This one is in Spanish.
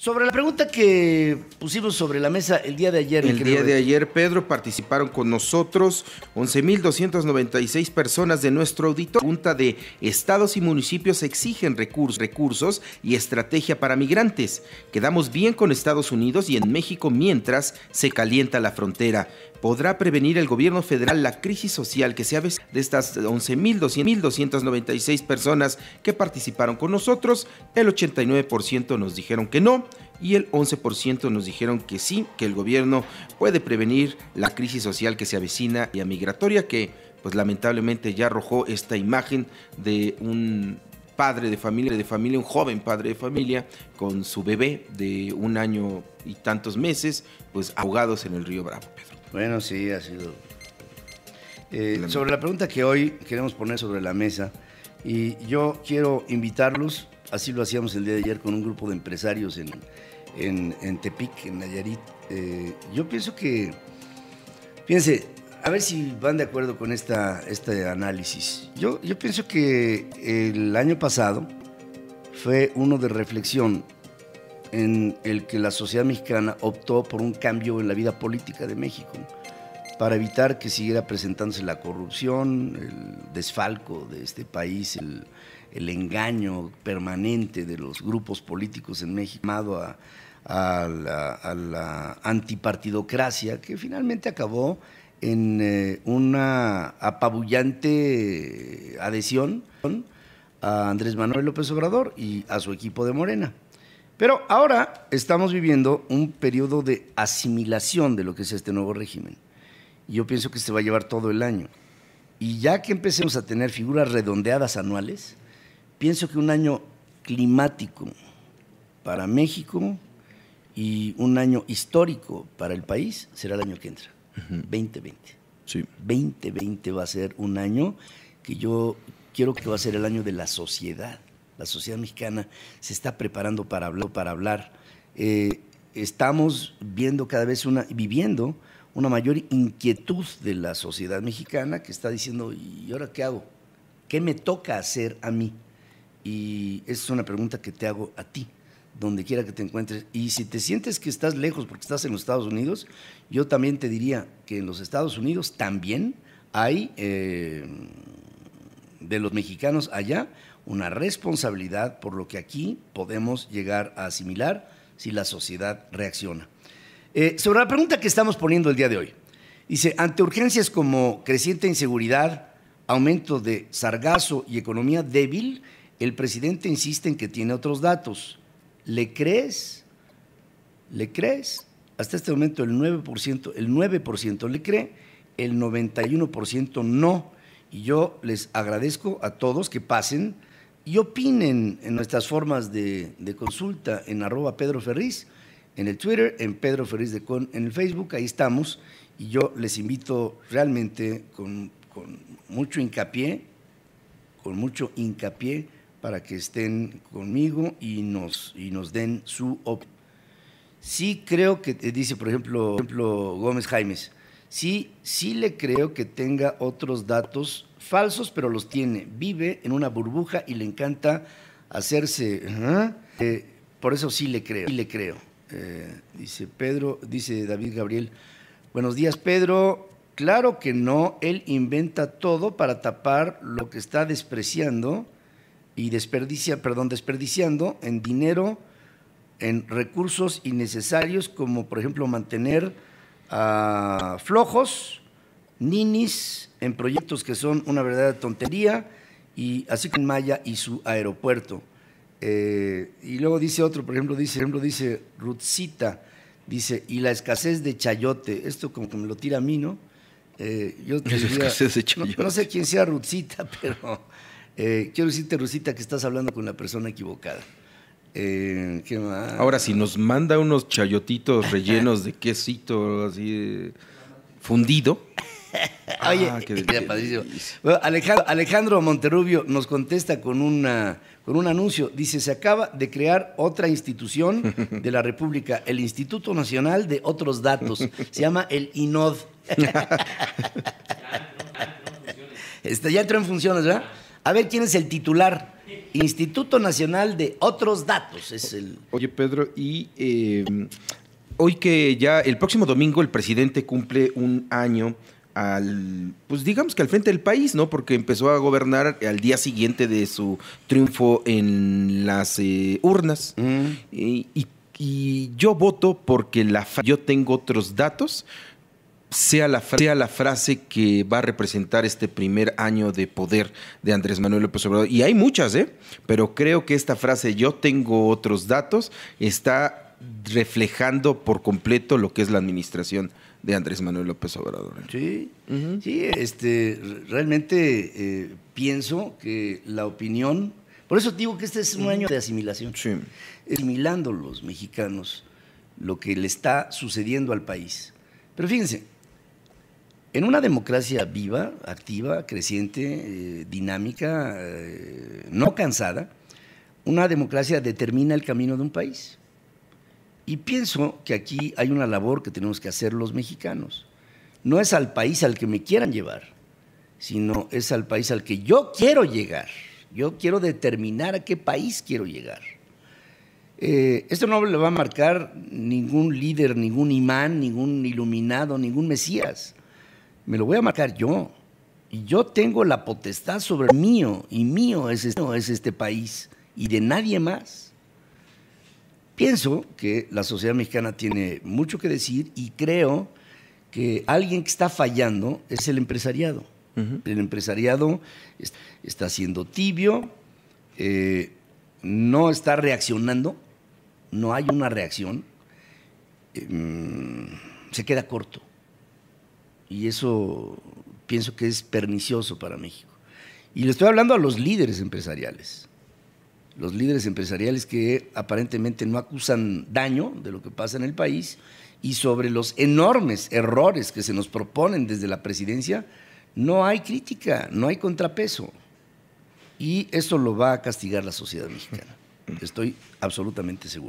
Sobre la pregunta que pusimos sobre la mesa el día de ayer. El día de ayer, Pedro, participaron con nosotros 11.296 personas de nuestro auditor. Junta de estados y municipios exigen recursos, recursos y estrategia para migrantes. Quedamos bien con Estados Unidos y en México mientras se calienta la frontera podrá prevenir el gobierno federal la crisis social que se avecina de estas 11.296 personas que participaron con nosotros, el 89% nos dijeron que no y el 11% nos dijeron que sí, que el gobierno puede prevenir la crisis social que se avecina y a migratoria que pues lamentablemente ya arrojó esta imagen de un padre de familia, de familia, un joven padre de familia con su bebé de un año y tantos meses, pues ahogados en el río Bravo, Pedro. Bueno, sí, ha sido. Eh, sobre la pregunta que hoy queremos poner sobre la mesa, y yo quiero invitarlos, así lo hacíamos el día de ayer con un grupo de empresarios en, Tepic, en Nayarit. Eh, yo pienso que, fíjense, a ver si van de acuerdo con esta, este análisis. Yo, yo pienso que el año pasado fue uno de reflexión en el que la sociedad mexicana optó por un cambio en la vida política de México para evitar que siguiera presentándose la corrupción, el desfalco de este país, el, engaño permanente de los grupos políticos en México, llamado a, la, antipartidocracia, que finalmente acabó en eh, una apabullante adhesión a Andrés Manuel López Obrador y a su equipo de Morena. Pero ahora estamos viviendo un periodo de asimilación de lo que es este nuevo régimen. y Yo pienso que se va a llevar todo el año. Y ya que empecemos a tener figuras redondeadas anuales, pienso que un año climático para México y un año histórico para el país será el año que entra, 2020. Sí. 2020 va a ser un año que yo quiero que va a ser el año de la sociedad la sociedad mexicana se está preparando para hablar. Eh, estamos viendo cada vez una, viviendo una mayor inquietud de la sociedad mexicana que está diciendo, ¿y ahora qué hago? ¿Qué me toca hacer a mí? Y es una pregunta que te hago a ti, donde quiera que te encuentres. Y si te sientes que estás lejos porque estás en los Estados Unidos, yo también te diría que en los Estados Unidos también hay eh, de los mexicanos allá una responsabilidad por lo que aquí podemos llegar a asimilar si la sociedad reacciona. Eh, sobre la pregunta que estamos poniendo el día de hoy, dice, ante urgencias como creciente inseguridad, aumento de sargazo y economía débil, el presidente insiste en que tiene otros datos. ¿Le crees? ¿Le crees? Hasta este momento el 9%, el 9% le cree, el 91% no. Y yo les agradezco a todos que pasen y opinen en nuestras formas de, consulta en arroba Pedro Ferriz, en el Twitter, en Pedro Ferriz de Con, en el Facebook, ahí estamos. Y yo les invito realmente con, mucho hincapié, con mucho hincapié, para que estén conmigo y nos, y nos den su opinión. Sí creo que, eh, dice por ejemplo, por ejemplo Gómez Jaimes, Sí, sí le creo que tenga otros datos falsos, pero los tiene. Vive en una burbuja y le encanta hacerse. ¿eh? Eh, por eso sí le creo. Sí le creo. Eh, dice Pedro, dice David Gabriel. Buenos días, Pedro. Claro que no, él inventa todo para tapar lo que está despreciando y desperdicia, perdón, desperdiciando en dinero, en recursos innecesarios, como por ejemplo mantener a flojos, ninis en proyectos que son una verdadera tontería, y así en Maya y su aeropuerto. Eh, y luego dice otro, por ejemplo, dice, ejemplo, dice Rutzita, dice, y la escasez de chayote, esto como que me lo tira a mí, ¿no? Eh, yo No, sé quién sea Rutzita, pero eh, quiero decirte, Rutzita, que estás hablando con la persona equivocada. Eh, Ahora, si nos manda unos chayotitos rellenos de quesito así fundido. Ah, qué Alejandro, Alejandro, Monterrubio nos contesta con, una, con un anuncio. Dice, se acaba de crear otra institución de la República, el Instituto Nacional de Otros Datos. Se llama el INOD. este, ya entró en funciones, ¿verdad? A ver quién es el titular. Instituto Nacional de Otros Datos. Es el... Oye, Pedro, y eh, hoy que ya el próximo domingo el presidente cumple un año al, pues digamos que al frente del país, ¿no? Porque empezó a gobernar al día siguiente de su triunfo en las eh, urnas. Y, yo voto porque la fa yo tengo otros datos sea la, sea la frase que va a representar este primer año de poder de Andrés Manuel López Obrador. Y hay muchas, ¿eh? Pero creo que esta frase, yo tengo otros datos, está reflejando por completo lo que es la administración de Andrés Manuel López Obrador. Sí, sí este, realmente eh, pienso que la opinión, por eso digo que este es un año de asimilación, sí. asimilando los mexicanos lo que le está sucediendo al país. Pero fíjense, en una democracia viva, activa, creciente, eh, dinámica, eh, no cansada, una democracia determina el camino de un país. Y pienso que aquí hay una labor que tenemos que hacer los mexicanos. No es al país al que me quieran llevar, sino es al país al que yo quiero llegar. Yo quiero determinar a qué país quiero llegar. Eh, esto no le va a marcar ningún líder, ningún imán, ningún iluminado, ningún mesías me lo voy a marcar yo. Y yo tengo la potestad sobre mío, y mío es este, es este país, y de nadie más. Pienso que la sociedad mexicana tiene mucho que decir y creo que alguien que está fallando es el empresariado. El empresariado está siendo tibio, eh, no está reaccionando, no hay una reacción, em, se queda corto. Y eso pienso que es pernicioso para México. Y le estoy hablando a los líderes empresariales, los líderes empresariales que aparentemente no acusan daño de lo que pasa en el país y sobre los enormes errores que se nos proponen desde la presidencia, no hay crítica, no hay contrapeso. Y eso lo va a castigar la sociedad mexicana. Estoy absolutamente seguro.